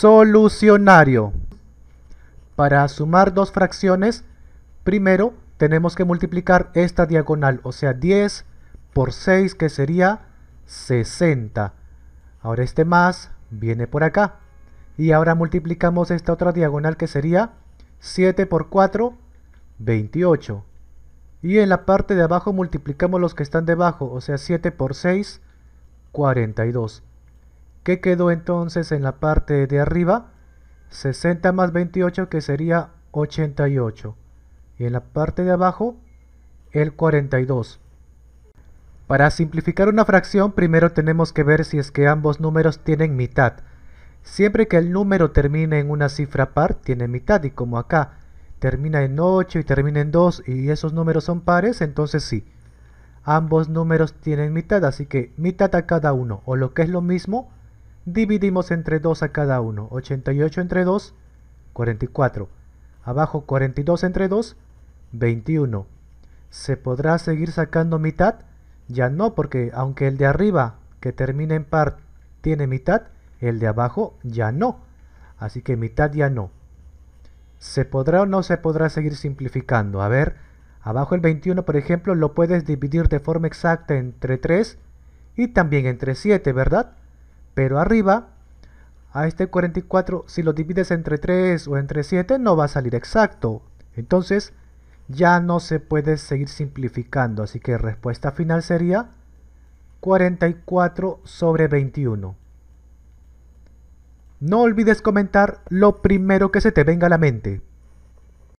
solucionario. Para sumar dos fracciones, primero tenemos que multiplicar esta diagonal, o sea 10 por 6 que sería 60. Ahora este más viene por acá. Y ahora multiplicamos esta otra diagonal que sería 7 por 4, 28. Y en la parte de abajo multiplicamos los que están debajo, o sea 7 por 6, 42. ¿Qué quedó entonces en la parte de arriba 60 más 28 que sería 88 y en la parte de abajo el 42. Para simplificar una fracción primero tenemos que ver si es que ambos números tienen mitad. Siempre que el número termine en una cifra par tiene mitad y como acá termina en 8 y termina en 2 y esos números son pares entonces sí. Ambos números tienen mitad así que mitad a cada uno o lo que es lo mismo dividimos entre 2 a cada uno. 88 entre 2, 44. Abajo 42 entre 2, 21. ¿Se podrá seguir sacando mitad? Ya no, porque aunque el de arriba que termina en par tiene mitad, el de abajo ya no. Así que mitad ya no. ¿Se podrá o no se podrá seguir simplificando? A ver, abajo el 21, por ejemplo, lo puedes dividir de forma exacta entre 3 y también entre 7, ¿verdad? Pero arriba, a este 44, si lo divides entre 3 o entre 7, no va a salir exacto. Entonces, ya no se puede seguir simplificando. Así que respuesta final sería 44 sobre 21. No olvides comentar lo primero que se te venga a la mente.